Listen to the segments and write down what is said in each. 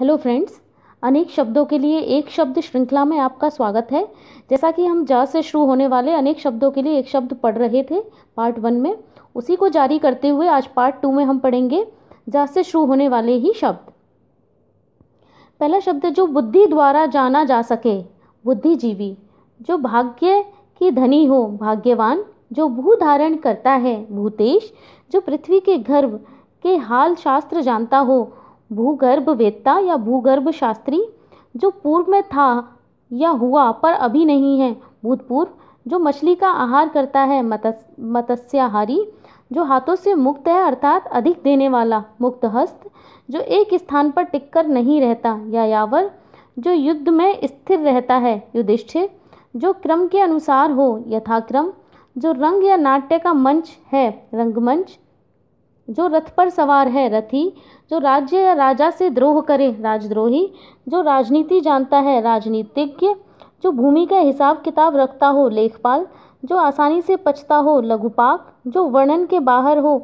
hello friends अनेक शब्दों के लिए एक शब्द श्रृंखला में आपका स्वागत है जैसा कि हम जा से शुरू होने वाले अनेक शब्दों के लिए एक शब्द पढ़ रहे थे पार्ट वन में उसी को जारी करते हुए आज पार्ट टू में हम पढ़ेंगे जा से शुरू होने वाले ही शब्द पहला शब्द जो बुद्धि द्वारा जाना जा सके बुद्धिजीवी जो भाग्य की धनी हो भाग्यवान जो भू धारण करता है भूतेश जो पृथ्वी के गर्भ के हाल शास्त्र जानता हो भूगर्भ वेत्ता या भूगर्भ शास्त्री जो पूर्व में था या हुआ पर अभी नहीं है भूतपूर्व जो मछली का आहार करता है मतस मत्स्याहारी जो हाथों से मुक्त है अर्थात अधिक देने वाला मुक्त हस्त जो एक स्थान पर टिककर नहीं रहता या यावर जो युद्ध में स्थिर रहता है युधिष्ठिर जो क्रम के अनुसार हो यथाक्रम जो रंग या नाट्य का मंच है रंगमंच जो रथ पर सवार है रथी जो राज्य या राजा से द्रोह करे राजद्रोही जो राजनीति जानता है राजनीतिज्ञ जो भूमि का हिसाब किताब रखता हो लेखपाल जो आसानी से पचता हो लघुपाक जो वर्णन के बाहर हो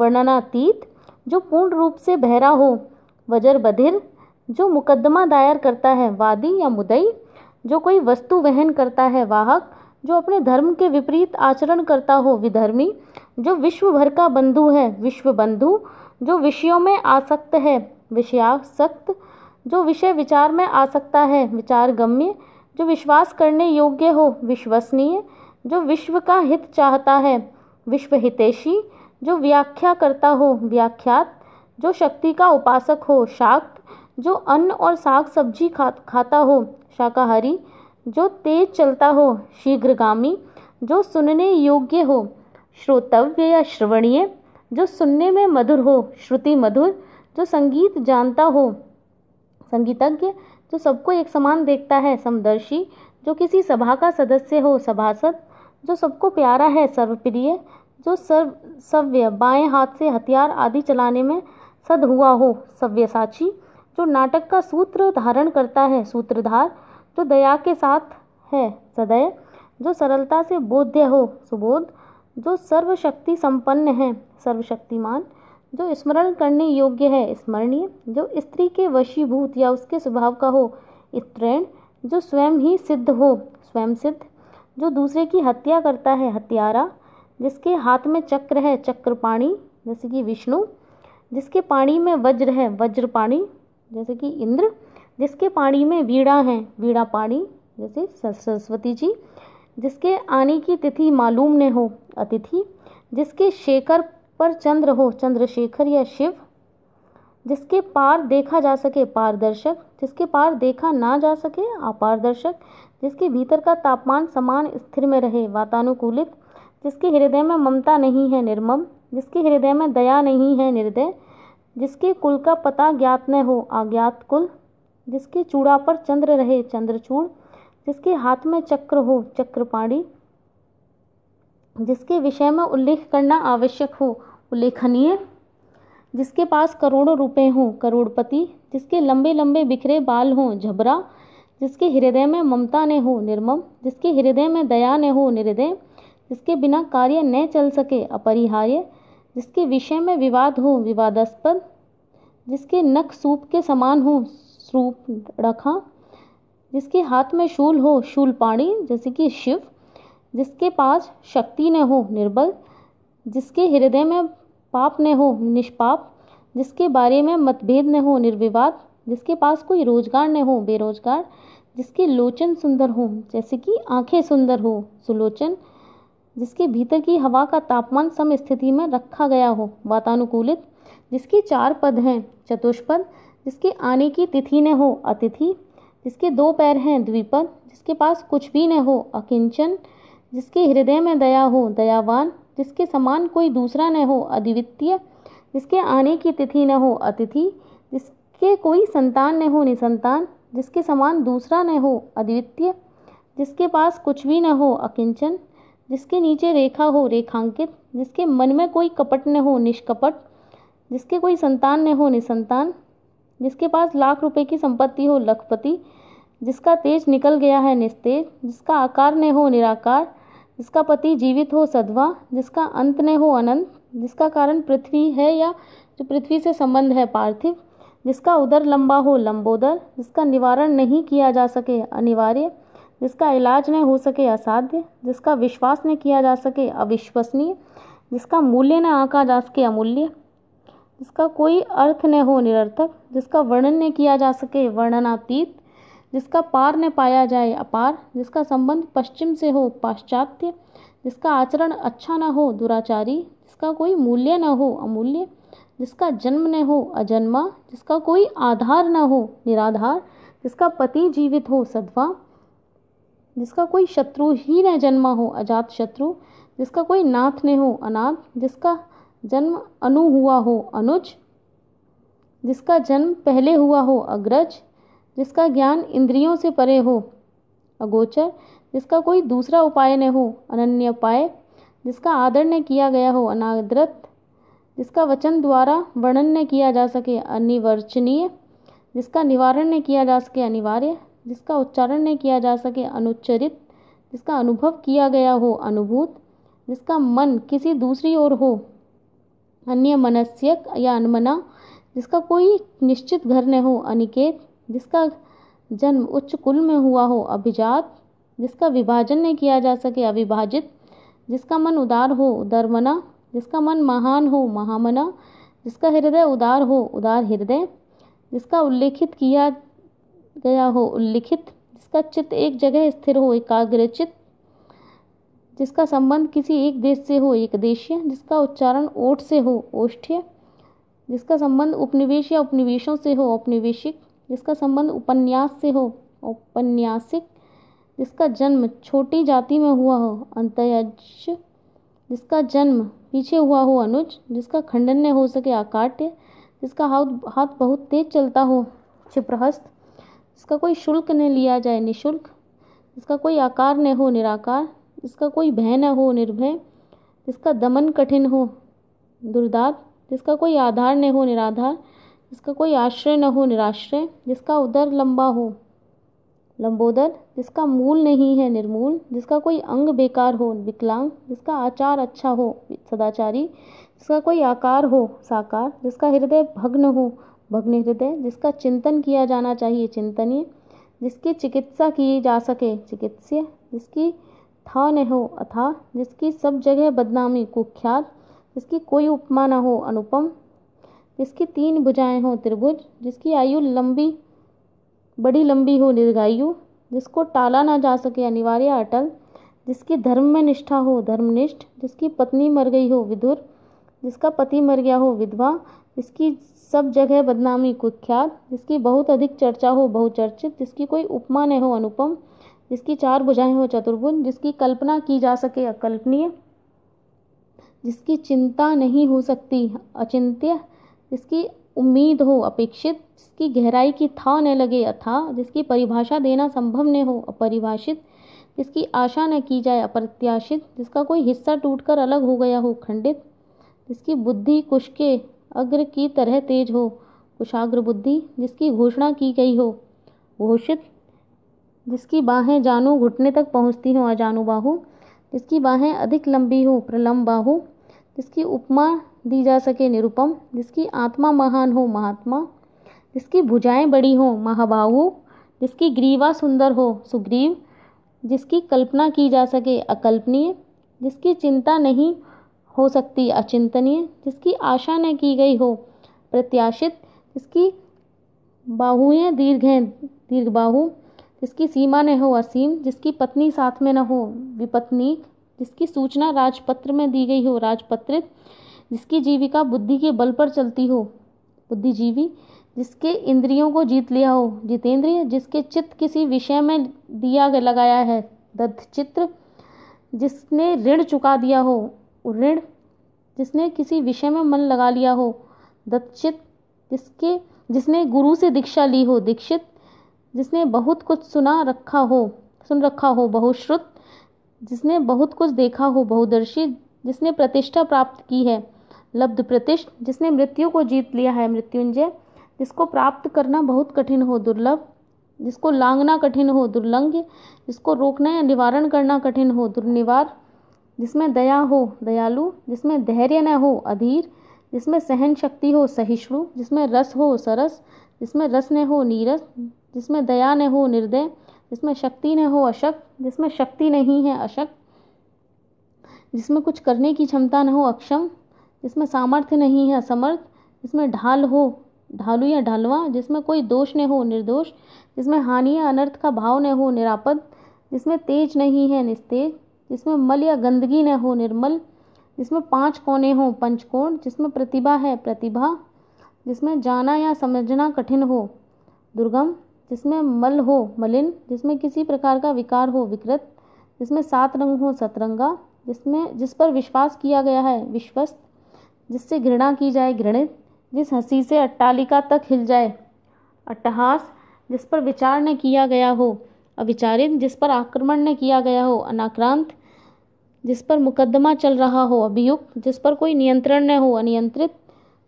वर्णनातीत जो पूर्ण रूप से बहरा हो वजर बधिर जो मुकदमा दायर करता है वादी या मुदई जो कोई वस्तु वहन करता है वाहक जो अपने धर्म के विपरीत आचरण करता हो विधर्मी जो विश्व भर का बंधु है विश्व बंधु जो विषयों में आसक्त है विषयासक्त जो विषय विचार में आ सकता है विचार गम्य जो विश्वास करने योग्य हो विश्वसनीय जो विश्व का हित चाहता है विश्व हितेशी जो व्याख्या करता हो व्याख्यात जो शक्ति का उपासक हो शाक्त जो अन्न और साग सब्जी खा खाता हो शाकाहारी जो तेज चलता हो शीघ्रगामी जो सुनने योग्य हो श्रोतव्य या श्रवणीय जो सुनने में मधुर हो श्रुति मधुर जो संगीत जानता हो संगीतज्ञ जो सबको एक समान देखता है समदर्शी जो किसी सभा का सदस्य हो सभासद जो सबको प्यारा है सर्वप्रिय जो सर्व सव्य बाएं हाथ से हथियार आदि चलाने में सद हुआ हो सव्यसाची जो नाटक का सूत्र धारण करता है सूत्रधार जो दया के साथ है सदैव जो सरलता से बोध्य हो सुबोध जो सर्वशक्ति संपन्न है सर्वशक्तिमान जो स्मरण करने योग्य है स्मरणीय जो स्त्री के वशीभूत या उसके स्वभाव का हो स्त्रीण जो स्वयं ही सिद्ध हो स्वयं सिद्ध जो दूसरे की हत्या करता है हत्यारा जिसके हाथ में चक्र है चक्रपाणी जैसे कि विष्णु जिसके पाणी में वज्र है वज्र पाणी जैसे कि इंद्र जिसके पाणी में वीड़ा है वीणा पाणी जैसे सरस्वती जी जिसके आने की तिथि मालूम न हो अतिथि जिसके शेखर पर चंद्र हो चंद्रशेखर या शिव जिसके पार देखा जा सके पारदर्शक जिसके पार देखा ना जा सके अपारदर्शक जिसके भीतर का तापमान समान स्थिर में रहे वातानुकूलित जिसके हृदय में ममता नहीं है निर्मम जिसके हृदय में दया नहीं है निर्दय जिसके कुल का पता ज्ञात न हो अज्ञात कुल जिसके चूड़ा पर चंद्र रहे चंद्रचूड़ जिसके हाथ में चक्र हो चक्रपाणी जिसके विषय में उल्लेख करना आवश्यक हो उल्लेखनीय जिसके पास करोड़ों रुपए हों करोड़पति जिसके लंबे लंबे बिखरे बाल हों झबरा जिसके हृदय में ममता ने हो निर्मम जिसके हृदय में दया ने हो निर्दय जिसके बिना कार्य न चल सके अपरिहार्य जिसके विषय में विवाद हो विवादास्पद जिसके नख सूप के समान हो सूप रखा जिसके हाथ में शूल हो शूलपाणी जैसे कि शिव जिसके पास शक्ति न हो निर्बल जिसके हृदय में पाप न हो निष्पाप जिसके बारे में मतभेद न हो निर्विवाद जिसके पास कोई रोजगार न हो बेरोजगार जिसके लोचन सुंदर हो जैसे कि आंखें सुंदर हो सुलोचन जिसके भीतर की हवा का तापमान सम स्थिति में रखा गया हो वातानुकूलित जिसके चार पद हैं चतुष्पद जिसके आने की तिथि न हो अतिथि जिसके दो पैर हैं द्विपद जिसके पास कुछ भी न हो अकिंचन जिसके हृदय में दया हो दयावान जिसके समान कोई दूसरा न हो अद्वितीय जिसके आने की तिथि न हो अतिथि जिसके कोई संतान न हो निसंतान जिसके समान दूसरा न हो अद्वितीय जिसके पास कुछ भी न हो अकिंचन जिसके नीचे रेखा हो रेखांकित जिसके मन में कोई कपट न हो निष्कपट जिसके कोई संतान न हो निसंतान जिसके पास लाख रुपए की संपत्ति हो लखपति जिसका तेज निकल गया है निस्तेज जिसका आकार न हो निराकार जिसका पति जीवित हो सदवा जिसका अंत न हो अनंत जिसका कारण पृथ्वी है या जो पृथ्वी से संबंध है पार्थिव जिसका उदर लंबा हो लंबोदर जिसका निवारण नहीं किया जा सके अनिवार्य जिसका इलाज न हो सके असाध्य जिसका विश्वास न किया जा सके अविश्वसनीय जिसका मूल्य न आका जा सके अमूल्य जिसका कोई अर्थ न हो निरर्थक जिसका वर्णन न किया जा सके वर्णनातीत जिसका पार न पाया जाए अपार जिसका संबंध पश्चिम से हो पाश्चात्य जिसका आचरण अच्छा न हो दुराचारी जिसका कोई मूल्य न हो अमूल्य जिसका जन्म न हो अजन्मा जिसका कोई आधार न हो निराधार जिसका पति जीवित हो सद्वा जिसका कोई शत्रु ही न जन्मा हो अजात शत्रु जिसका कोई नाथ न हो अनाथ जिसका जन्म अनु हुआ हो अनुज जिसका जन्म पहले हुआ हो अग्रज जिसका ज्ञान इंद्रियों से परे हो अगोचर जिसका कोई दूसरा उपाय न हो अनन्य उपाय जिसका आदर न किया गया हो अनादृत जिसका वचन द्वारा वर्णन न किया जा सके अनिवर्चनीय जिसका निवारण न किया जा सके अनिवार्य जिसका उच्चारण न किया जा सके अनुच्चरित जिसका अनुभव किया गया हो अनुभूत जिसका मन किसी दूसरी ओर हो अन्य मनस्यक या अनमना जिसका कोई निश्चित घर न हो अनिकेत जिसका जन्म उच्च कुल में हुआ हो अभिजात जिसका विभाजन नहीं किया जा सके अविभाजित जिसका मन उदार हो उदरमना जिसका मन महान हो महामना जिसका हृदय उदार हो उदार हृदय जिसका उल्लेखित किया गया हो उल्लिखित जिसका चित्त एक जगह स्थिर हो एकाग्रचित जिसका संबंध किसी एक देश से हो एक देशीय जिसका उच्चारण ओठ से हो ओष्ठ्य जिसका संबंध उपनिवेश या उपनिवेशों से हो औपनिवेशिक जिसका संबंध उपन्यास से हो औपन्यासिक जिसका जन्म छोटी जाति में हुआ हो अंतयज जिसका जन्म पीछे हुआ हो अनुज जिसका खंडन न हो सके आकाट्य जिसका हाथ हाथ बहुत तेज चलता हो क्षिप्रहस्त जिसका कोई शुल्क न लिया जाए निशुल्क जिसका कोई आकार न हो निराकार जिसका कोई भय न हो निर्भय जिसका दमन कठिन हो दुर्दार जिसका कोई आधार न हो निराधार जिसका कोई आश्रय न हो निराश्रय जिसका उदर लंबा हो लंबोदर जिसका मूल नहीं है निर्मूल जिसका कोई अंग बेकार हो विकलांग जिसका आचार अच्छा हो सदाचारी जिसका कोई आकार हो साकार जिसका हृदय भग्न हो भग्न हृदय जिसका चिंतन किया जाना चाहिए चिंतनीय जिसकी चिकित्सा की जा सके चिकित्सीय जिसकी था न हो अथा जिसकी सब जगह बदनामी कुख्यात जिसकी कोई उपमा न हो अनुपम जिसकी तीन भुजाएं हो त्रिभुज जिसकी आयु लंबी बड़ी लंबी हो दीर्घायु जिसको टाला ना जा सके अनिवार्य अटल जिसकी धर्म में निष्ठा हो धर्मनिष्ठ जिसकी पत्नी मर गई हो विधुर जिसका पति मर गया हो विधवा जिसकी सब जगह बदनामी कुख्यात जिसकी बहुत अधिक चर्चा हो बहुचर्चित जिसकी कोई उपमा न हो अनुपम जिसकी चार भुजाएं हो चतुर्भुज जिसकी कल्पना की जा सके अकल्पनीय जिसकी चिंता नहीं हो सकती अचिंत्य जिसकी उम्मीद हो अपेक्षित जिसकी गहराई की था न लगे अथा जिसकी परिभाषा देना संभव न हो अपरिभाषित जिसकी आशा न की जाए अप्रत्याशित जिसका कोई हिस्सा टूटकर अलग हो गया हो खंडित जिसकी बुद्धि कुश के अग्र की तरह तेज हो कुशाग्र बुद्धि जिसकी घोषणा की गई हो घोषित जिसकी बाहें जानू घुटने तक पहुँचती हों अजानु बाहु जिसकी बाहें अधिक लंबी हो प्रलम्ब बाहु जिसकी उपमा दी जा सके निरुपम जिसकी आत्मा महान हो महात्मा जिसकी भुजाएं बड़ी हों महाबाहु जिसकी ग्रीवा सुंदर हो सुग्रीव जिसकी कल्पना की जा सके अकल्पनीय जिसकी चिंता नहीं हो सकती अचिंतनीय जिसकी आशा न की गई हो प्रत्याशित जिसकी बाहुएं दीर्घ हैं दीर्घ बाहु जिसकी सीमा न हो असीम जिसकी पत्नी साथ में न हो विपत्नी जिसकी सूचना राजपत्र में दी गई हो राजपत्रित जिसकी जीविका बुद्धि के बल पर चलती हो बुद्धिजीवी जिसके इंद्रियों को जीत लिया हो जितेंद्रिय जिसके चित्त किसी विषय में दिया लगाया है दत्त चित्र जिसने ऋण चुका दिया हो ऋण जिसने किसी विषय में मन लगा लिया हो दत्तचित जिसके जिसने गुरु से दीक्षा ली हो दीक्षित जिसने बहुत कुछ सुना रखा हो सुन रखा हो बहुश्रुत जिसने बहुत कुछ देखा हो बहुदर्शी जिसने प्रतिष्ठा प्राप्त की है लब्ध प्रतिष्ठ जिसने मृत्यु को जीत लिया है मृत्युंजय जिसको प्राप्त करना बहुत कठिन हो दुर्लभ जिसको लांगना कठिन हो दुर्लंघ जिसको रोकना या निवारण करना कठिन हो दुर्निवार जिसमें दया हो दयालु जिसमें धैर्य न हो अधीर जिसमें सहन शक्ति हो सहिष्णु जिसमें रस हो सरस जिसमें रस न हो नीरस जिसमें दया न हो निर्दय जिसमें शक्ति न हो अशक जिसमें शक्ति नहीं है अशक जिसमें कुछ करने की क्षमता न हो अक्षम जिसमें सामर्थ्य नहीं है असमर्थ जिसमें ढाल हो ढालू या ढालवा जिसमें कोई दोष न हो निर्दोष जिसमें हानि या अनर्थ का भाव न हो निरापद जिसमें तेज नहीं है निस्तेज जिसमें मल या गंदगी न हो निर्मल जिसमें पांच कोने हो पंचकोण जिसमें प्रतिभा है प्रतिभा जिसमें जाना या समझना कठिन हो दुर्गम जिसमें मल हो मलिन जिसमें किसी प्रकार का विकार हो विकृत जिसमें सात रंग हो सतरंगा जिसमें जिस पर विश्वास किया गया है विश्वस्त जिससे घृणा की जाए घृणित जिस हंसी से अट्टालिका तक हिल जाए अट्टहास जिस पर विचार न किया गया हो अविचारित जिस पर आक्रमण न किया गया हो अनाक्रांत जिस पर मुकदमा चल रहा हो अभियुक्त जिस पर कोई नियंत्रण न हो अनियंत्रित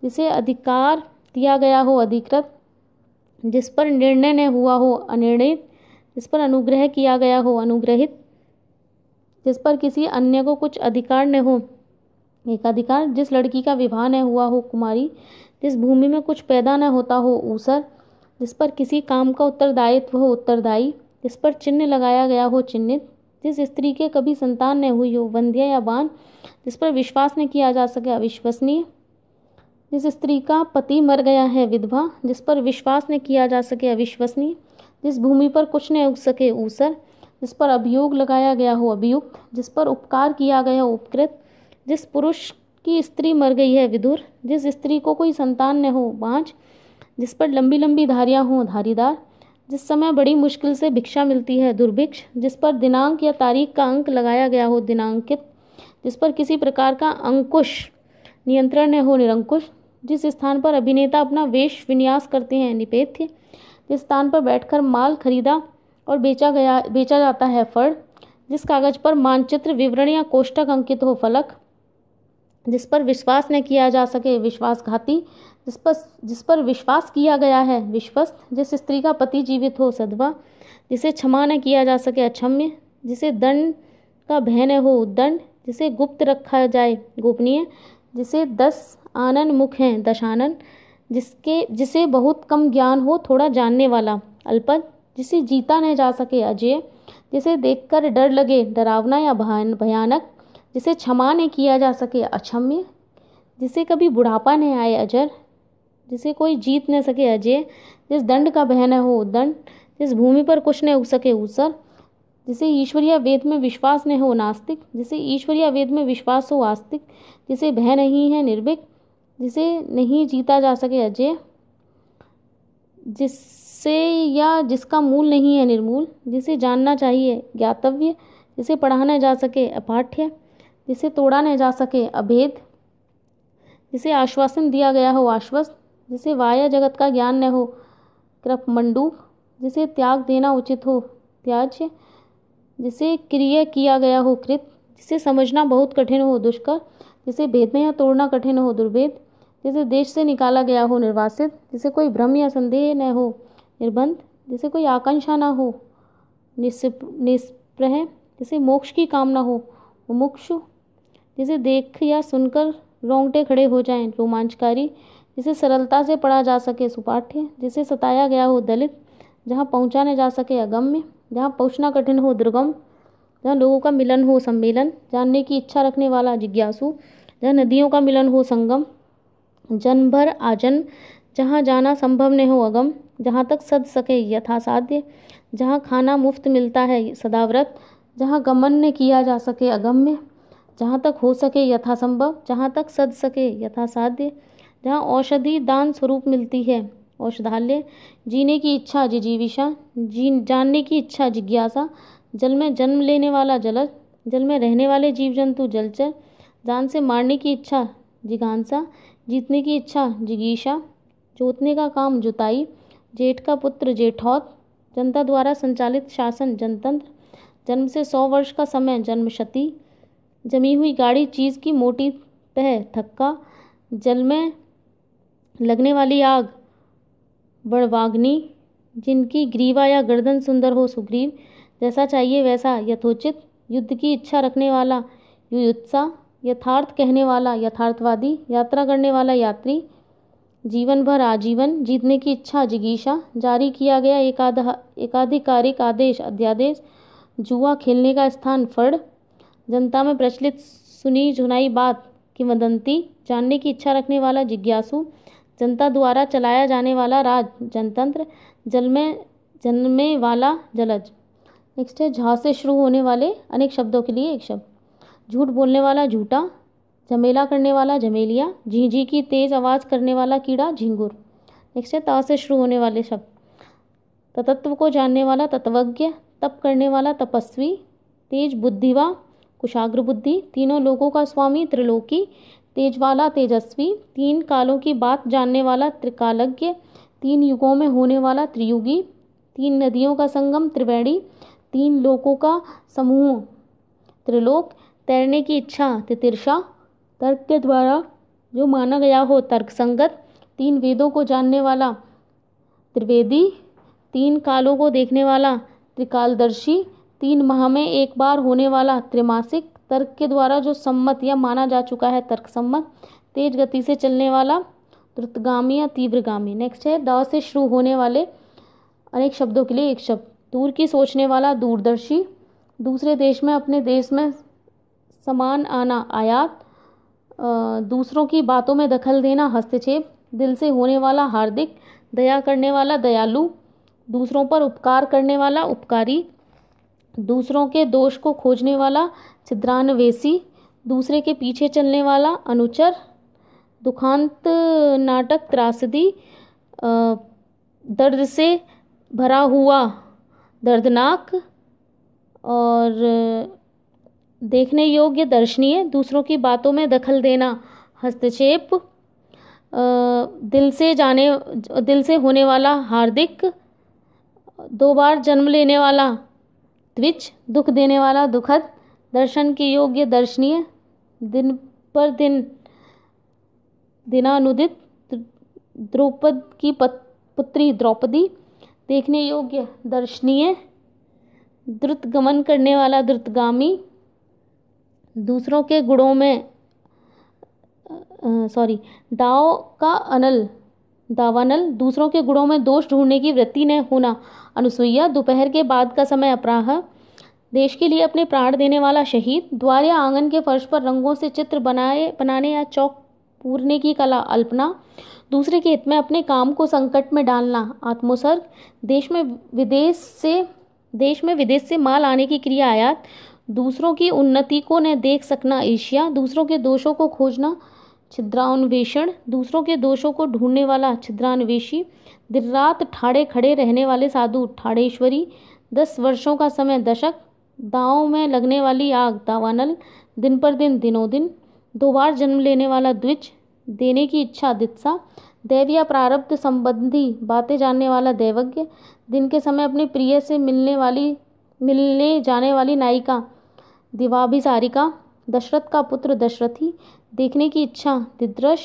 जिसे अधिकार दिया गया हो अधिकृत जिस पर निर्णय न हुआ हो अनिर्णय जिस पर अनुग्रह किया गया हो अनुग्रहित जिस पर किसी अन्य को कुछ अधिकार न हो एक अधिकार जिस लड़की का विवाह न हुआ हो कुमारी जिस भूमि में कुछ पैदा न होता हो ऊसर जिस पर किसी काम का उत्तरदायित्व हो उत्तरदायी जिस पर चिन्ह लगाया गया हो चिन्हित जिस स्त्री के कभी संतान न हुई हो वंध्या या बान जिस पर विश्वास न किया जा सके अविश्वसनीय जिस स्त्री का पति मर गया है विधवा जिस पर विश्वास न किया जा सके अविश्वसनीय जिस भूमि पर कुछ न उग सके ऊसर जिस पर अभियोग लगाया गया हो अभियुक्त जिस पर उपकार किया गया हो उपकृत जिस पुरुष की स्त्री मर गई है विदुर जिस स्त्री को कोई संतान न हो बाँझ जिस पर लंबी लंबी धारियाँ हों धारीदार जिस समय बड़ी मुश्किल से भिक्षा मिलती है दुर्भिक्ष जिस पर दिनांक या तारीख का अंक लगाया गया हो दिनांकित जिस पर किसी प्रकार का अंकुश नियंत्रण न हो निरंकुश जिस स्थान पर अभिनेता अपना वेश विन्यास करते हैं निपेथ्य जिस स्थान पर बैठकर माल खरीदा और बेचा गया बेचा जाता है फल जिस कागज पर मानचित्र विवरण या कोष्टक अंकित हो फलक जिस पर विश्वास न किया जा सके विश्वासघाती जिस पर जिस पर विश्वास किया गया है विश्वस्त जिस स्त्री का पति जीवित हो सदवा जिसे क्षमा न किया जा सके अक्षम्य जिसे दंड का भय न हो दंड जिसे गुप्त रखा जाए गोपनीय जिसे दस आनन मुख हैं दशानन जिसके जिसे बहुत कम ज्ञान हो थोड़ा जानने वाला अल्पज जिसे जीता न जा सके अजय जिसे देखकर डर लगे डरावना या भयान भयानक जिसे क्षमा न किया जा सके अक्षम्य जिसे कभी बुढ़ापा नहीं आए अजर जिसे कोई जीत न सके अजय जिस दंड का भय न हो दंड जिस भूमि पर कुछ न उग सके ऊसर जिसे ईश्वरीय वेद में विश्वास न हो नास्तिक जिसे ईश्वरीय वेद में विश्वास हो आस्तिक जिसे भय नहीं है निर्भिक जिसे नहीं जीता जा सके अजय जिससे या जिसका मूल नहीं है निर्मूल जिसे जानना चाहिए ज्ञातव्य जिसे पढ़ा न जा सके अपाठ्य जिसे तोड़ा न जा सके अभेद जिसे आश्वासन दिया गया हो आश्वस्त जिसे वाया जगत का ज्ञान न हो क्रपमंडूक जिसे त्याग देना उचित हो त्याज्य जिसे क्रिय किया गया हो कृत जिसे समझना बहुत कठिन हो दुष्कर जिसे भेदना या तोड़ना कठिन हो दुर्भेद जिसे देश से निकाला गया हो निर्वासित जिसे कोई भ्रम या संदेह न हो निर्बंध जिसे कोई आकांक्षा न हो निस्प्रह निष्प्रह जिसे मोक्ष की कामना हो मुमुक्ष जिसे देख या सुनकर रोंगटे खड़े हो जाएं रोमांचकारी जिसे सरलता से पढ़ा जा सके सुपाठ्य जिसे सताया गया हो दलित जहाँ पहुँचाने जा सके अगम्य जहाँ पहुँचना कठिन हो दुर्गम जहाँ लोगों का मिलन हो सम्मेलन जानने की इच्छा रखने वाला जिज्ञासु जहाँ नदियों का मिलन हो संगम जन भर आजन्म जहाँ जाना संभव न हो अगम जहाँ तक सद सके यथासाध्य जहाँ खाना मुफ्त मिलता है सदाव्रत जहाँ गमन ने किया जा सके अगम्य जहाँ तक हो सके यथासंभव जहाँ तक सद सके यथासाध्य जहाँ औषधि दान स्वरूप मिलती है औषधालय जीने की इच्छा जिजीविषा जी जानने की इच्छा जिज्ञासा जल में जन्म लेने वाला जलज जल में रहने वाले जीव जंतु जलचर जान से मारने की इच्छा जिघांसा जीतने की इच्छा जिगीशा जोतने का काम जुताई जेठ का पुत्र जेठौत जनता द्वारा संचालित शासन जनतंत्र जन्म से सौ वर्ष का समय क्षति जमी हुई गाड़ी चीज़ की मोटी तह थक्का जल में लगने वाली आग बड़वाग्नि जिनकी ग्रीवा या गर्दन सुंदर हो सुग्रीव जैसा चाहिए वैसा यथोचित युद्ध की इच्छा रखने वाला युयुत्सा यथार्थ कहने वाला यथार्थवादी यात्रा करने वाला यात्री जीवन भर आजीवन जीतने की इच्छा जिगीषा जारी किया गया एकाधिकारिक आदेश अध्यादेश जुआ खेलने का स्थान फड़ जनता में प्रचलित सुनी झुनाई बात की मदंती जानने की इच्छा रखने वाला जिज्ञासु जनता द्वारा चलाया जाने वाला राज जनतंत्र जल में जन्मे वाला जलज नेक्स्ट है झा से शुरू होने वाले अनेक शब्दों के लिए एक शब्द झूठ बोलने वाला झूठा झमेला करने वाला झमेलिया झी झी की तेज़ आवाज़ करने वाला कीड़ा झिंगुर नेक्स्ट है ता से शुरू होने वाले शब्द तत्त्व को जानने वाला तत्वज्ञ तप करने वाला तपस्वी तेज बुद्धिवा कुशाग्र बुद्धि तीनों लोगों का स्वामी त्रिलोकी तेज वाला तेजस्वी तीन कालों की बात जानने वाला त्रिकालज्ञ तीन युगों में होने वाला त्रियुगी तीन नदियों का संगम त्रिवेणी तीन लोकों का समूह त्रिलोक तैरने की इच्छा तितिरशा तर्क के द्वारा जो माना गया हो तर्कसंगत तीन वेदों को जानने वाला त्रिवेदी तीन कालों को देखने वाला त्रिकालदर्शी तीन माह में एक बार होने वाला त्रिमासिक तर्क के द्वारा जो सम्मत या माना जा चुका है तर्क सम्मत तेज गति से चलने वाला द्रुतगामी या तीव्रगामी नेक्स्ट है द से शुरू होने वाले अनेक शब्दों के लिए एक शब्द दूर की सोचने वाला दूरदर्शी दूसरे देश में अपने देश में समान आना आयात दूसरों की बातों में दखल देना हस्तक्षेप दिल से होने वाला हार्दिक दया करने वाला दयालु दूसरों पर उपकार करने वाला उपकारी दूसरों के दोष को खोजने वाला छिद्रान्वेषी दूसरे के पीछे चलने वाला अनुचर दुखांत नाटक त्रासदी दर्द से भरा हुआ दर्दनाक और देखने योग्य दर्शनीय दूसरों की बातों में दखल देना हस्तक्षेप दिल से जाने दिल से होने वाला हार्दिक दो बार जन्म लेने वाला द्विच दुख देने वाला दुखद दर्शन के योग्य दर्शनीय दिन पर दिन दिनानुदित द्रौपद की पुत्री द्रौपदी देखने योग्य दर्शनीय द्रुतगमन करने वाला द्रुतगामी दूसरों के गुणों में सॉरी दाव का अनल दावानल दूसरों के गुणों में दोष ढूंढने की वृत्ति न होना अनुसुईया दोपहर के बाद का समय अपराह देश के लिए अपने प्राण देने वाला शहीद द्वार या आंगन के फर्श पर रंगों से चित्र बनाए बनाने या चौक पूरने की कला अल्पना दूसरे के हित में अपने काम को संकट में डालना आत्मोसर्ग देश में विदेश से देश में विदेश से माल आने की क्रिया आयात दूसरों की उन्नति को न देख सकना ईर्ष्या दूसरों के दोषों को खोजना छिद्रान्वेषण दूसरों के दोषों को ढूंढने वाला छिद्रान्वेषी दिन रात ठाड़े खड़े रहने वाले साधु ठाड़ेश्वरी दस वर्षों का समय दशक दाव में लगने वाली आग दावानल दिन पर दिन दिनों दिन दो बार जन्म लेने वाला द्विज देने की इच्छा दित्सा दैव या प्रारब्ध संबंधी बातें जानने वाला दैवज्ञ दिन के समय अपने प्रिय से मिलने वाली मिलने जाने वाली नायिका दिवाभिसारिका दशरथ का पुत्र दशरथी देखने की इच्छा दिदृश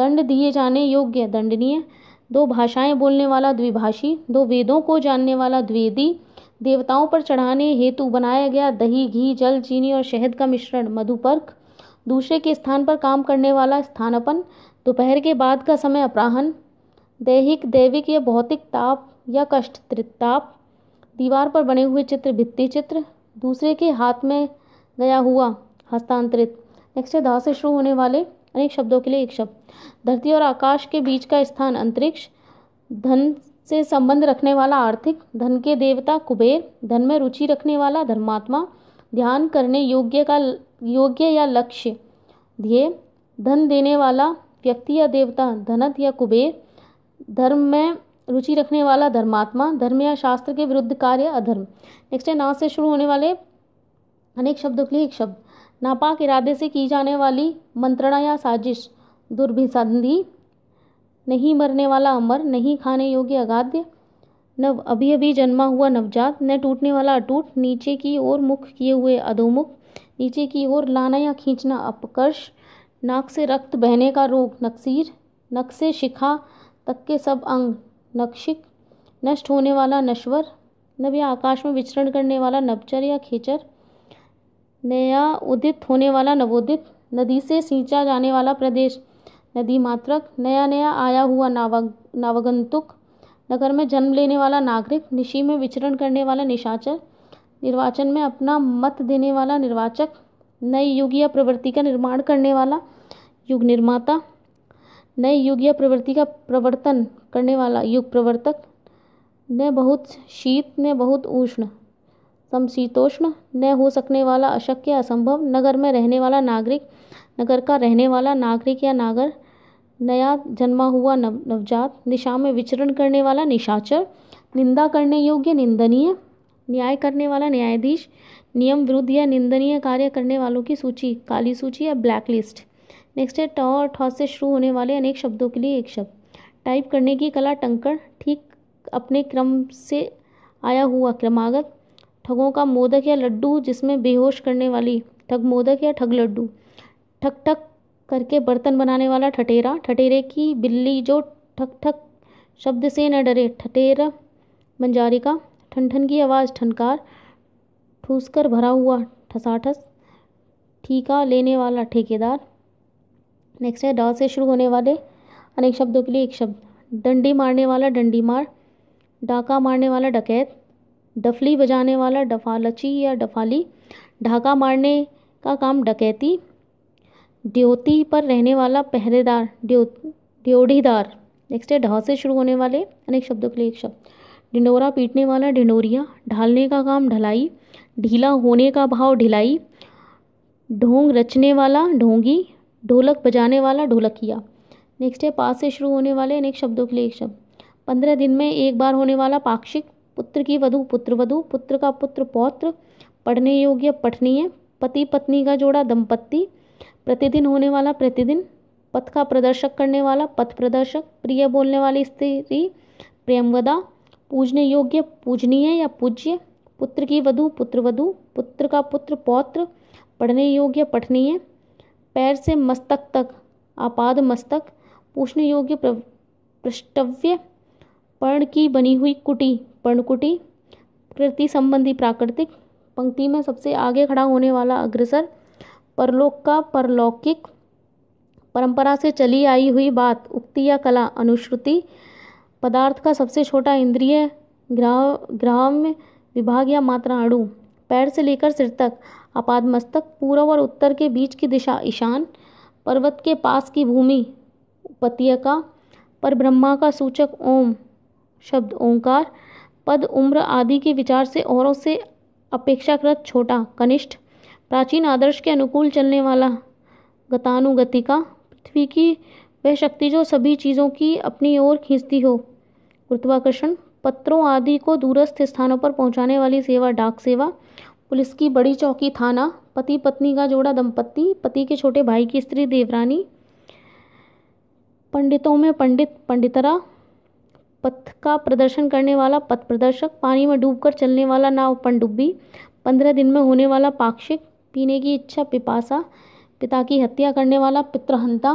दंड दिए जाने योग्य दंडनीय दो भाषाएं बोलने वाला द्विभाषी दो वेदों को जानने वाला द्वेदी देवताओं पर चढ़ाने हेतु बनाया गया दही घी जल चीनी और शहद का मिश्रण मधुपर्क दूसरे के स्थान पर काम करने वाला स्थानपन दोपहर के बाद का समय अपराहन दैहिक दैविक या भौतिक ताप या कष्ट त्रिताप दीवार पर बने हुए चित्र भित्ति चित्र दूसरे के हाथ में गया हुआ हस्तांतरित नेक्स्ट है धा से शुरू होने वाले अनेक शब्दों के लिए एक शब्द धरती और आकाश के बीच का स्थान अंतरिक्ष धन से संबंध रखने वाला आर्थिक धन के देवता कुबेर धन में रुचि रखने वाला धर्मात्मा ध्यान करने योग्य का योग्य या लक्ष्य ध्येय धन देने वाला व्यक्ति या देवता धनत या कुबेर धर्म में रुचि रखने वाला धर्मात्मा धर्म या शास्त्र के विरुद्ध कार्य अधर्म नेक्स्ट है नाव से शुरू होने वाले अनेक शब्दों के लिए एक शब्द नापाक इरादे से की जाने वाली मंत्रणा या साजिश दुर्भिसंधि नहीं मरने वाला अमर नहीं खाने योग्य अगाध्य नव अभी अभी जन्मा हुआ नवजात न टूटने वाला अटूट नीचे की ओर मुख किए हुए अधोमुख नीचे की ओर लाना या खींचना अपकर्ष नाक से रक्त बहने का रोग नक्सीर नक से शिखा तक के सब अंग नक्शिक नष्ट होने वाला नश्वर नव या आकाश में विचरण करने वाला नवचर या खेचर नया उदित होने वाला नवोदित नदी से सींचा जाने वाला प्रदेश नदी मात्रक नया नया आया हुआ नावग नावगंतुक नगर में जन्म लेने वाला नागरिक निशी में विचरण करने वाला निशाचर निर्वाचन में अपना मत देने वाला निर्वाचक नए युग या प्रवृत्ति का निर्माण करने वाला युग निर्माता नए युग या प्रवृत्ति का प्रवर्तन करने वाला युग प्रवर्तक ने बहुत शीत ने बहुत उष्ण समशीतोष्ण न हो सकने वाला अशक्य असंभव नगर में रहने वाला नागरिक नगर का रहने वाला नागरिक या नागर नया जन्मा हुआ नव नवजात दिशा में विचरण करने वाला निशाचर निंदा करने योग्य निंदनीय न्याय करने वाला न्यायाधीश नियम विरुद्ध या निंदनीय कार्य करने वालों की सूची काली सूची या ब्लैक लिस्ट नेक्स्ट है ट और ठ से शुरू होने वाले अनेक शब्दों के लिए एक शब्द टाइप करने की कला टंकण ठीक अपने क्रम से आया हुआ क्रमागत ठगों का मोदक या लड्डू जिसमें बेहोश करने वाली ठग मोदक या ठग लड्डू ठक ठक करके बर्तन बनाने वाला ठटेरा ठटेरे की बिल्ली जो ठक ठक शब्द से न डरे ठटेरा ठन ठन की आवाज़ ठनकार कर भरा हुआ ठसाठस ठीका लेने वाला ठेकेदार नेक्स्ट है डा से शुरू होने वाले अनेक शब्दों के लिए एक शब्द डंडी मारने वाला डंडी मार डाका मारने वाला डकैत डफली बजाने वाला डफालची या डफाली ढाका मारने का काम डकैती ड्योती पर रहने वाला पहरेदार ड्यो ड्योढ़ीदार नेक्स्ट है ढा से शुरू होने वाले अनेक शब्दों के लिए एक शब्द ढिंडोरा पीटने वाला ढिंडोरिया ढालने का काम ढलाई ढीला होने का भाव ढिलाई ढोंग रचने वाला ढोंगी ढोलक बजाने वाला ढोलकिया नेक्स्ट है पास से शुरू होने वाले अनेक शब्दों के लिए एक शब्द पंद्रह दिन में एक बार होने वाला पाक्षिक पुत्र की वधु पुत्रवधु पुत्र का पुत्र पौत्र पढ़ने योग्य पठनीय पति पत्नी का जोड़ा दंपत्ति प्रतिदिन होने वाला प्रतिदिन पथ का प्रदर्शक करने वाला पथ प्रदर्शक प्रिय बोलने वाली स्त्री प्रेमवदा पूजने योग्य पूजनीय या पूज्य पुत्र की वधु पुत्रवधु पुत्र का पुत्र पौत्र पढ़ने योग्य पठनीय पैर से मस्तक तक आपाद मस्तक पूछने योग्य पृष्ठव्य पर्ण की बनी हुई कुटी पर्णकुटी कृति संबंधी प्राकृतिक पंक्ति में सबसे आगे खड़ा होने वाला अग्रसर परलोक का परलौकिक परंपरा से चली आई हुई बात उक्ति या कला अनुश्रुति पदार्थ का सबसे छोटा इंद्रिय ग्राम ग्राम्य विभाग या मात्रा अणु पैर से लेकर सिर तक आपाद मस्तक पूर्व और उत्तर के बीच की दिशा ईशान पर्वत के पास की भूमि उपत्यका पर ब्रह्मा का सूचक ओम शब्द ओंकार पद उम्र आदि के विचार से औरों से अपेक्षाकृत छोटा कनिष्ठ प्राचीन आदर्श के अनुकूल चलने वाला गतानुगति का पृथ्वी की वह शक्ति जो सभी चीज़ों की अपनी ओर खींचती हो गुरुत्वाकर्षण पत्रों आदि को दूरस्थ स्थानों पर पहुंचाने वाली सेवा डाक सेवा पुलिस की बड़ी चौकी थाना पति पत्नी का जोड़ा दंपत्ति पति के छोटे भाई की स्त्री देवरानी पंडितों में पंडित पंडितरा पथ का प्रदर्शन करने वाला पथ प्रदर्शक पानी में डूबकर चलने वाला नाव पनडुब्बी पंद्रह दिन में होने वाला पाक्षिक पीने की इच्छा पिपासा पिता की हत्या करने वाला पितृहंता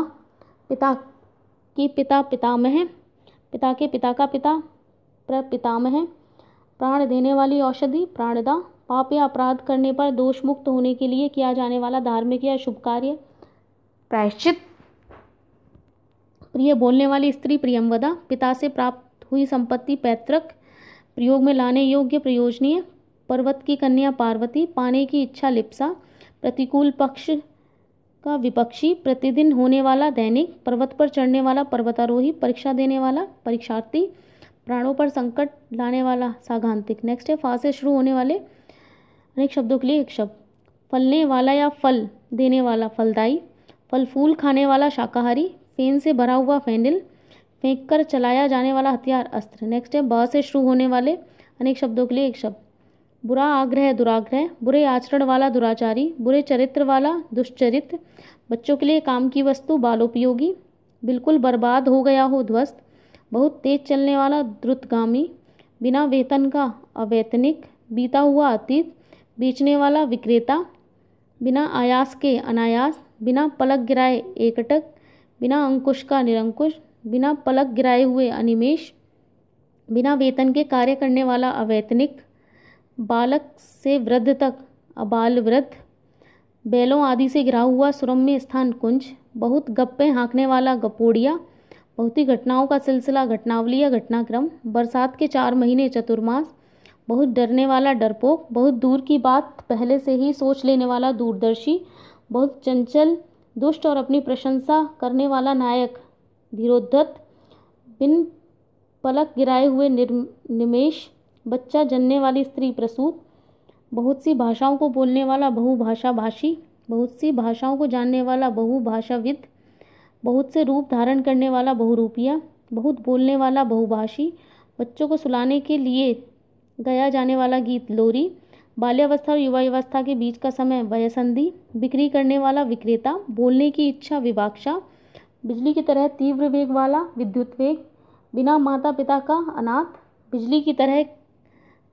पिता की पिता पितामह पिता के पिता का पिता प्रपितामह प्राण देने वाली औषधि प्राणदा पाप या अपराध करने पर दोष मुक्त होने के लिए किया जाने वाला धार्मिक या शुभ कार्य प्रायश्चित प्रिय बोलने वाली स्त्री प्रियमवदा पिता से प्राप्त हुई संपत्ति पैतृक प्रयोग में लाने योग्य प्रयोजनीय पर्वत की कन्या पार्वती पाने की इच्छा लिप्सा प्रतिकूल पक्ष का विपक्षी प्रतिदिन होने वाला दैनिक पर्वत पर चढ़ने वाला पर्वतारोही परीक्षा देने वाला परीक्षार्थी प्राणों पर संकट लाने वाला साघांतिक नेक्स्ट है फा से शुरू होने वाले अनेक शब्दों के लिए एक शब्द फलने वाला या फल देने वाला फलदायी फल फूल खाने वाला शाकाहारी फेन से भरा हुआ फेनिल फेंक कर चलाया जाने वाला हथियार अस्त्र नेक्स्ट है ब से शुरू होने वाले अनेक शब्दों के लिए एक शब्द बुरा आग्रह दुराग्रह बुरे आचरण वाला दुराचारी बुरे चरित्र वाला दुश्चरित्र बच्चों के लिए काम की वस्तु बालोपयोगी बिल्कुल बर्बाद हो गया हो ध्वस्त बहुत तेज चलने वाला द्रुतगामी बिना वेतन का अवैतनिक बीता हुआ अतीत बेचने वाला विक्रेता बिना आयास के अनायास बिना पलक गिराए एकटक बिना अंकुश का निरंकुश बिना पलक गिराए हुए अनिमेश बिना वेतन के कार्य करने वाला अवैतनिक बालक से वृद्ध तक अबाल वृद्ध बैलों आदि से घिरा हुआ सुरम्य स्थान कुंज बहुत गप्पे हाँकने वाला गपोड़िया बहुत ही घटनाओं का सिलसिला घटनावली या घटनाक्रम बरसात के चार महीने चतुर्मास बहुत डरने वाला डरपोक बहुत दूर की बात पहले से ही सोच लेने वाला दूरदर्शी बहुत चंचल दुष्ट और अपनी प्रशंसा करने वाला नायक धीरोद्धत बिन पलक गिराए हुए निमेश बच्चा जनने वाली स्त्री प्रसूत बहुत सी भाषाओं को बोलने वाला बहुभाषा भाषी बहुत सी भाषाओं को जानने वाला बहुभाषाविद बहुत से रूप धारण करने वाला बहुरूपिया बहुत बोलने वाला बहुभाषी बच्चों को सुलाने के लिए गया जाने वाला गीत लोरी बाल्यावस्था और युवावस्था के बीच का समय वयसंधि बिक्री करने वाला विक्रेता बोलने की इच्छा विवाक्षा बिजली की तरह तीव्र वेग वाला विद्युत वेग बिना माता पिता का अनाथ बिजली की तरह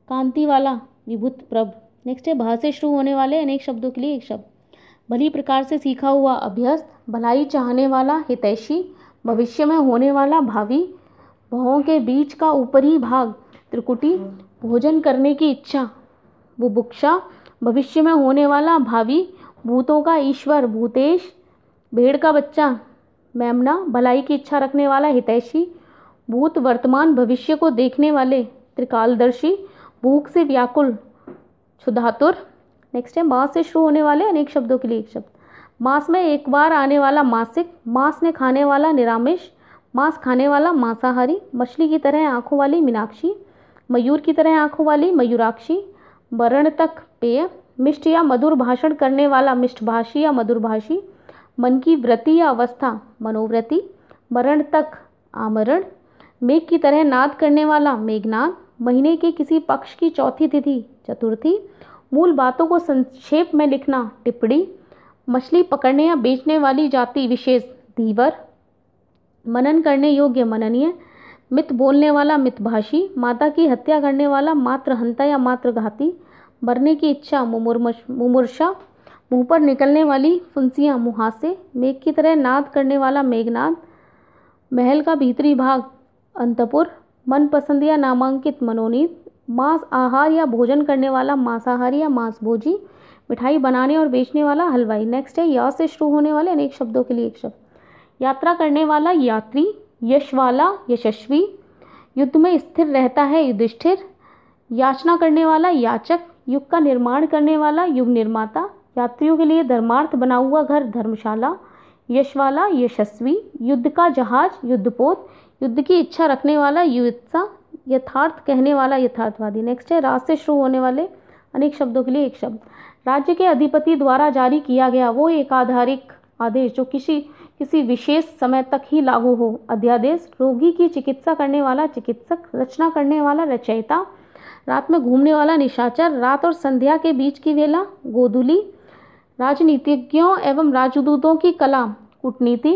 कांति वाला विभुत प्रभ नेक्स्ट है भा से शुरू होने वाले अनेक शब्दों के लिए एक शब्द भली प्रकार से सीखा हुआ अभ्यस्त भलाई चाहने वाला हितैषी भविष्य में होने वाला भावी भवों के बीच का ऊपरी भाग त्रिकुटी भोजन करने की इच्छा बुभुक्षा भविष्य में होने वाला भावी भूतों का ईश्वर भूतेश भेड़ का बच्चा मैमना भलाई की इच्छा रखने वाला हितैषी भूत वर्तमान भविष्य को देखने वाले त्रिकालदर्शी भूख से व्याकुल क्षुधातुर नेक्स्ट है मास से शुरू होने वाले अनेक शब्दों के लिए एक शब्द मास में एक बार आने वाला मासिक मांस ने खाने वाला निरामिष मांस खाने वाला मांसाहारी मछली की तरह आंखों वाली मीनाक्षी मयूर की तरह आंखों वाली मयूराक्षी वर्ण तक पेय मिष्ट या मधुर भाषण करने वाला मिष्टभाषी या मधुरभाषी मन की व्रति या अवस्था मनोव्रति मरण तक आमरण मेघ की तरह नाद करने वाला मेघनाद महीने के किसी पक्ष की चौथी तिथि चतुर्थी मूल बातों को संक्षेप में लिखना टिप्पणी मछली पकड़ने या बेचने वाली जाति विशेष धीवर मनन करने योग्य मननीय मित बोलने वाला मितभाषी माता की हत्या करने वाला मात्र हंता या मात्र घाती मरने की इच्छा मुमुर्मश मुंह पर निकलने वाली फुंसियाँ मुहासे मेघ की तरह नाद करने वाला मेघनाद महल का भीतरी भाग अंतपुर मनपसंद या नामांकित मनोनीत मांस आहार या भोजन करने वाला मांसाहार या मांसभोजी मिठाई बनाने और बेचने वाला हलवाई नेक्स्ट है या से शुरू होने वाले अनेक शब्दों के लिए एक शब्द यात्रा करने वाला यात्री यश वाला यशस्वी युद्ध में स्थिर रहता है युधिष्ठिर याचना करने वाला याचक युग का निर्माण करने वाला युग निर्माता यात्रियों के लिए धर्मार्थ बना हुआ घर धर्मशाला यशवाला यशस्वी युद्ध का जहाज युद्धपोत युद्ध की इच्छा रखने वाला युत्सा यथार्थ कहने वाला यथार्थवादी नेक्स्ट है राज से शुरू होने वाले अनेक शब्दों के लिए एक शब्द राज्य के अधिपति द्वारा जारी किया गया वो एकाधारिक आदेश जो किसी किसी विशेष समय तक ही लागू हो अध्यादेश रोगी की चिकित्सा करने वाला चिकित्सक रचना करने वाला रचयिता रात में घूमने वाला निशाचर रात और संध्या के बीच की वेला गोधुली राजनीतिज्ञों एवं राजदूतों की कला कूटनीति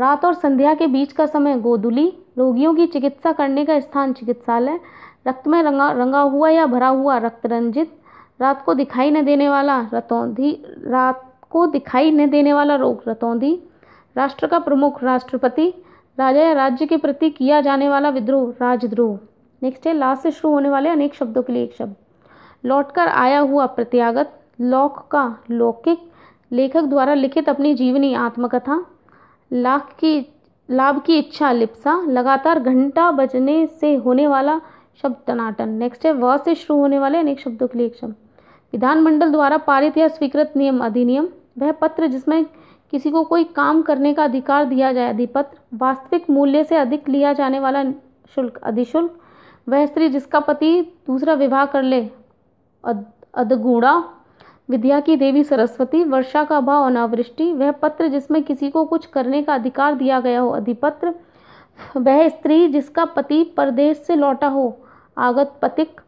रात और संध्या के बीच का समय गोदुली रोगियों की चिकित्सा करने का स्थान चिकित्सालय रक्त में रंगा रंगा हुआ या भरा हुआ रक्त रंजित रात को दिखाई न देने वाला रतौंधी रात को दिखाई न देने वाला रोग रतौंधी राष्ट्र का प्रमुख राष्ट्रपति राजा या राज्य के प्रति किया जाने वाला विद्रोह राजद्रोह नेक्स्ट है लास्ट से शुरू होने वाले अनेक शब्दों के लिए एक शब्द लौटकर आया हुआ प्रत्यागत लॉक का लौकिक लेखक द्वारा लिखित अपनी जीवनी आत्मकथा लाख की लाभ की इच्छा लिप्सा लगातार घंटा बजने से होने वाला शब्द तनाटन नेक्स्ट है व से शुरू होने वाले अनेक शब्दों के लिए एक शब्द विधानमंडल द्वारा पारित या स्वीकृत नियम अधिनियम वह पत्र जिसमें किसी को कोई काम करने का अधिकार दिया जाए अधिपत्र वास्तविक मूल्य से अधिक लिया जाने वाला शुल्क अधिशुल्क वह स्त्री जिसका पति दूसरा विवाह कर ले अद, अदगुड़ा विद्या की देवी सरस्वती वर्षा का भाव अनावृष्टि वह पत्र जिसमें किसी को कुछ करने का अधिकार दिया गया हो अधिपत्र वह स्त्री जिसका पति परदेश से लौटा हो आगत पतिक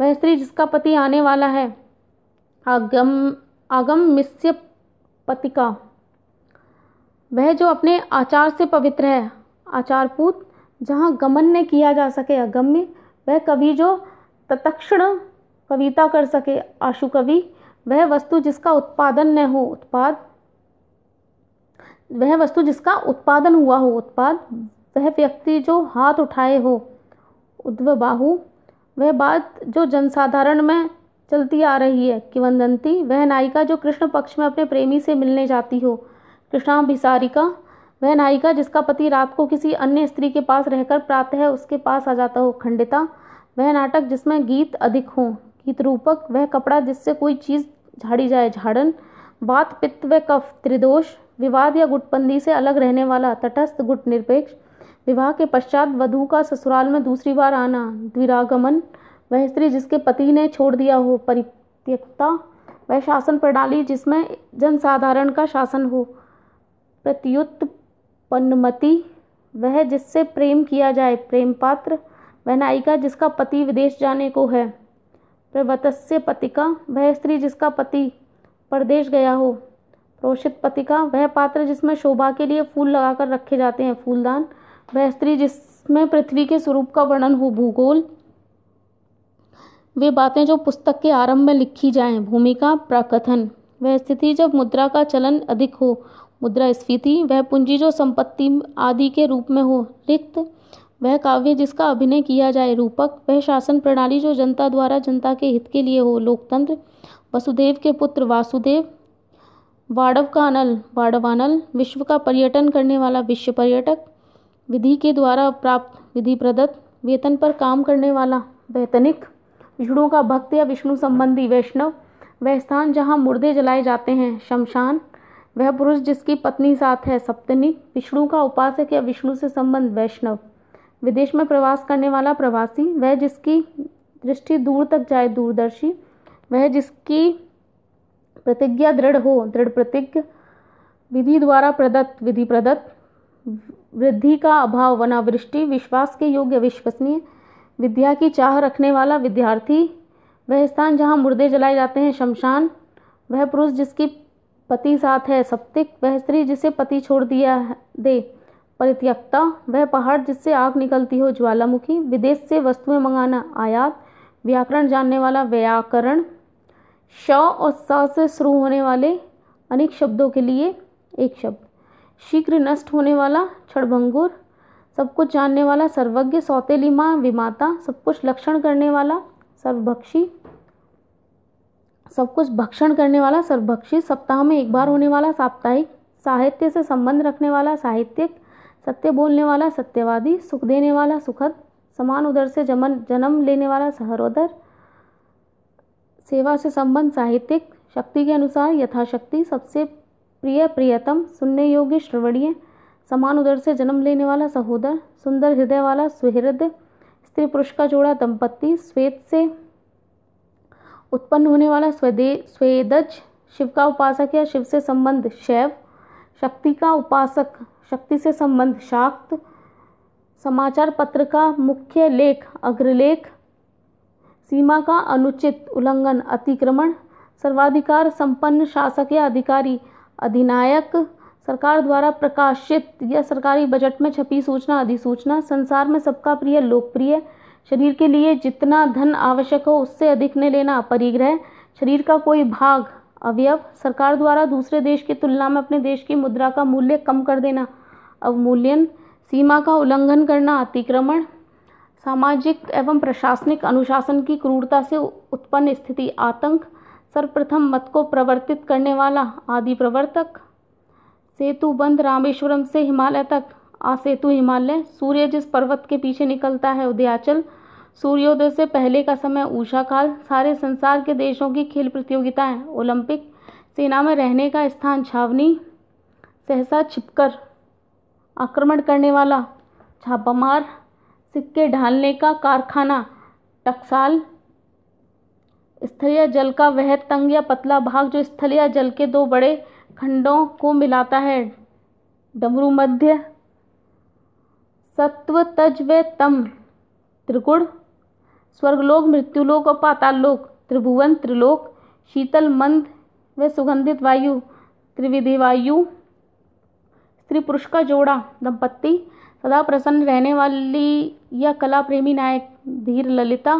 वह स्त्री जिसका पति आने वाला है आगम आगम मिस्य पतिका वह जो अपने आचार से पवित्र है आचारपूत जहाँ गमन ने किया जा सके अगम्य वह कवि जो तत्क्षण कविता कर सके आशु कवि वह वस्तु जिसका उत्पादन न हो उत्पाद वह वस्तु जिसका उत्पादन हुआ हो उत्पाद वह व्यक्ति जो हाथ उठाए हो उद्व बाहु वह बात जो जनसाधारण में चलती आ रही है कि वंदंती वह नायिका जो कृष्ण पक्ष में अपने प्रेमी से मिलने जाती हो कृष्णाभिसारिका वह नायिका जिसका पति रात को किसी अन्य स्त्री के पास रहकर प्रातः उसके पास आ जाता हो खंडिता वह नाटक जिसमें गीत अधिक हों हितरूपक वह कपड़ा जिससे कोई चीज़ झाड़ी जाए झाड़न बात पित्त व कफ त्रिदोष विवाद या गुटबंदी से अलग रहने वाला तटस्थ गुट निरपेक्ष विवाह के पश्चात वधु का ससुराल में दूसरी बार आना द्विरागमन वह स्त्री जिसके पति ने छोड़ दिया हो परित्यक्ता वह शासन प्रणाली जिसमें जनसाधारण का शासन हो प्रत्युत पन्नमति वह जिससे प्रेम किया जाए प्रेम पात्र वह नायिका जिसका पति विदेश जाने को है प्रवतस्य पतिका वह स्त्री जिसका पति परदेश गया हो प्रोषित पतिका वह पात्र जिसमें शोभा के लिए फूल लगाकर रखे जाते हैं फूलदान वह स्त्री जिसमें पृथ्वी के स्वरूप का वर्णन हो भूगोल वे बातें जो पुस्तक के आरंभ में लिखी जाएं भूमिका प्रकथन वह स्थिति जब मुद्रा का चलन अधिक हो मुद्रा स्फीति वह पूंजी जो संपत्ति आदि के रूप में हो रिक्त वह काव्य जिसका अभिनय किया जाए रूपक वह शासन प्रणाली जो जनता द्वारा जनता के हित के लिए हो लोकतंत्र वसुदेव के पुत्र वासुदेव वाड़व का अनल वाड़वानल विश्व का पर्यटन करने वाला विश्व पर्यटक विधि के द्वारा प्राप्त विधि प्रदत्त वेतन पर काम करने वाला वैतनिक विष्णु का भक्त या विष्णु संबंधी वैष्णव वह स्थान जहाँ मुर्दे जलाए जाते हैं शमशान वह पुरुष जिसकी पत्नी साथ है सप्तनी विष्णु का उपासक या विष्णु से संबंध वैष्णव विदेश में प्रवास करने वाला प्रवासी वह जिसकी दृष्टि दूर तक जाए दूरदर्शी वह जिसकी प्रतिज्ञा दृढ़ हो दृढ़ प्रतिज्ञ विधि द्वारा प्रदत्त विधि प्रदत्त वृद्धि का अभाव वनावृष्टि विश्वास के योग्य विश्वसनीय विद्या की चाह रखने वाला विद्यार्थी वह स्थान जहाँ मुर्दे जलाए जाते हैं शमशान वह पुरुष जिसकी पति साथ है सप्तिक वह स्त्री जिसे पति छोड़ दिया दे परित्यक्ता वह पहाड़ जिससे आग निकलती हो ज्वालामुखी विदेश से वस्तुएं मंगाना आयात व्याकरण जानने वाला व्याकरण श और स से शुरू होने वाले अनेक शब्दों के लिए एक शब्द शीघ्र नष्ट होने वाला क्षणभंगुर सब कुछ जानने वाला सर्वज्ञ सौतेली माँ विमाता सब कुछ लक्षण करने वाला सर्वभक्षी सब कुछ भक्षण करने वाला सर्वभक्षी सप्ताह में एक बार होने वाला साप्ताहिक साहित्य से संबंध रखने वाला साहित्यिक सत्य बोलने वाला सत्यवादी सुख देने वाला सुखद समान उदर से जमन जन्म लेने वाला सहरोदर सेवा से संबंध साहित्यिक शक्ति के अनुसार यथाशक्ति सबसे प्रिय प्रियतम सुनने योग्य श्रवणीय समान उदर से जन्म लेने वाला सहोदर सुंदर हृदय वाला सुहृद स्त्री पुरुष का जोड़ा दंपत्ति श्वेत से उत्पन्न होने वाला स्वदे स्वेदज शिव का उपासक या शिव से संबंध शैव शक्ति का उपासक शक्ति से संबंध शाक्त समाचार पत्र का मुख्य लेख अग्रलेख सीमा का अनुचित उल्लंघन अतिक्रमण सर्वाधिकार संपन्न शासक या अधिकारी अधिनायक सरकार द्वारा प्रकाशित या सरकारी बजट में छपी सूचना अधिसूचना संसार में सबका प्रिय लोकप्रिय शरीर के लिए जितना धन आवश्यक हो उससे अधिक ने लेना परिग्रह शरीर का कोई भाग अवयव सरकार द्वारा दूसरे देश की तुलना में अपने देश की मुद्रा का मूल्य कम कर देना अवमूल्यन सीमा का उल्लंघन करना अतिक्रमण सामाजिक एवं प्रशासनिक अनुशासन की क्रूरता से उत्पन्न स्थिति आतंक सर्वप्रथम मत को प्रवर्तित करने वाला आदि प्रवर्तक सेतु बंद रामेश्वरम से हिमालय तक आसेतु हिमालय सूर्य जिस पर्वत के पीछे निकलता है उदयाचल सूर्योदय से पहले का समय ऊषा काल सारे संसार के देशों की खेल प्रतियोगिताएं ओलंपिक सेना में रहने का स्थान छावनी सहसा छिपकर आक्रमण करने वाला छापामार सिक्के ढालने का कारखाना टकसाल स्थलीय जल का वह तंग या पतला भाग जो स्थलीय जल के दो बड़े खंडों को मिलाता है डमरू मध्य सत्व तज व तम त्रिगुण स्वर्गलोक मृत्युलोक और पातालोक त्रिभुवन त्रिलोक शीतल मंद व सुगंधित वायु त्रिविधि वायु स्त्री पुरुष का जोड़ा दंपत्ति सदा प्रसन्न रहने वाली या कला प्रेमी नायक धीर ललिता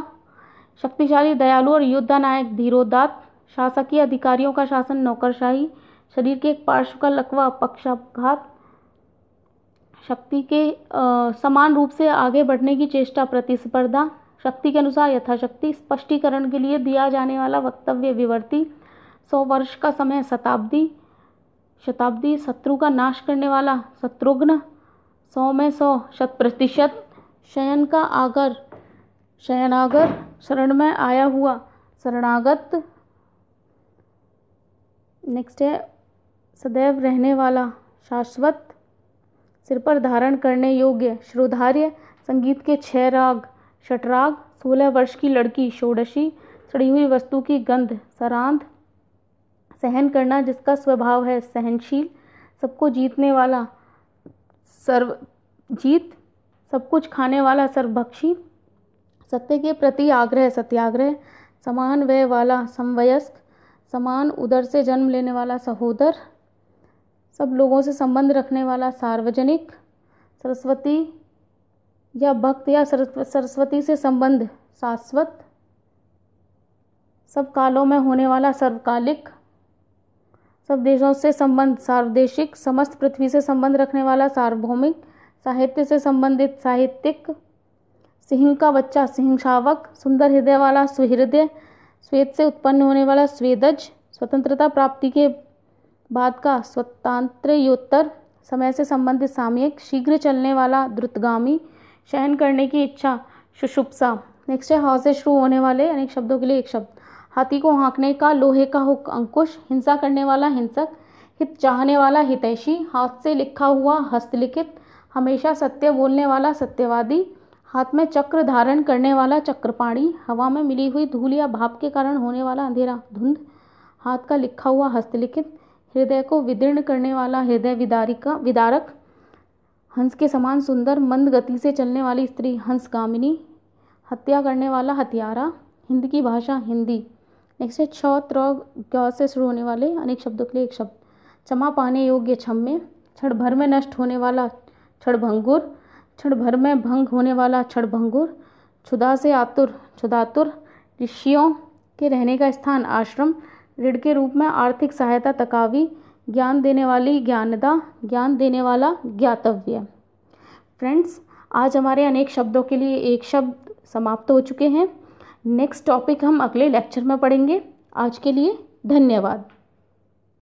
शक्तिशाली दयालु और योद्धा नायक धीरोदात शासकीय अधिकारियों का शासन नौकरशाही शरीर के एक पार्श्व का लकवा पक्षाघात शक्ति के आ, समान रूप से आगे बढ़ने की चेष्टा प्रतिस्पर्धा शक्ति के अनुसार यथाशक्ति स्पष्टीकरण के लिए दिया जाने वाला वक्तव्य विवर्ती सौ वर्ष का समय शताब्दी शताब्दी शत्रु का नाश करने वाला शत्रुघ्न सौ में सौ शत प्रतिशत शयन का आगर शयनागर शरण में आया हुआ शरणागत नेक्स्ट है सदैव रहने वाला शाश्वत सिर पर धारण करने योग्य श्रोधार्य संगीत के छह राग शटराग सोलह वर्ष की लड़की षोडशी सड़ी हुई वस्तु की गंध सरांध सहन करना जिसका स्वभाव है सहनशील सबको जीतने वाला सर्व जीत सब कुछ खाने वाला सर्वभक्षी सत्य के प्रति आग्रह सत्याग्रह समान व्यय वाला समवयस्क समान उदर से जन्म लेने वाला सहोदर सब लोगों से संबंध रखने वाला सार्वजनिक सरस्वती या भक्त या सरस्वती से संबंध शाश्वत सब कालों में होने वाला सर्वकालिक सब देशों से संबंध सार्वदेशिक समस्त पृथ्वी से संबंध रखने वाला सार्वभौमिक साहित्य से संबंधित साहित्यिक सिंह का बच्चा सिंहशावक सुंदर हृदय वाला सुहृदय स्वेद से उत्पन्न होने वाला स्वेदज स्वतंत्रता प्राप्ति के बाद का स्वतंत्र योत्तर समय से संबंधित सामयिक शीघ्र चलने वाला द्रुतगामी शयन करने की इच्छा सुषुप्सा नेक्स्ट है हाथ से शुरू होने वाले अनेक शब्दों के लिए एक शब्द हाथी को हाँकने का लोहे का हुक अंकुश हिंसा करने वाला हिंसक हित चाहने वाला हितैषी हाथ से लिखा हुआ हस्तलिखित हमेशा सत्य बोलने वाला सत्यवादी हाथ में चक्र धारण करने वाला चक्रपाणी हवा में मिली हुई धूल या भाप के कारण होने वाला अंधेरा धुंध हाथ का लिखा हुआ हस्तलिखित हृदय को विदीर्ण करने वाला हृदय विदारिका विदारक हंस के समान सुंदर मंद गति से चलने वाली स्त्री कामिनी हत्या करने वाला हत्यारा हिंदी की भाषा हिंदी नेक्स्ट है छ त्र से शुरू होने वाले अनेक शब्दों के लिए एक शब्द क्षमा पाने योग्य क्षम्य क्षण भर में नष्ट होने वाला क्षणभंगुर क्षण भर में भंग होने वाला क्षणभंगुर क्षुदा से आतुर क्षुदातुर ऋषियों के रहने का स्थान आश्रम ऋण के रूप में आर्थिक सहायता तकावी ज्ञान देने वाली ज्ञानदा ज्ञान देने वाला ज्ञातव्य फ्रेंड्स आज हमारे अनेक शब्दों के लिए एक शब्द समाप्त हो चुके हैं नेक्स्ट टॉपिक हम अगले लेक्चर में पढ़ेंगे आज के लिए धन्यवाद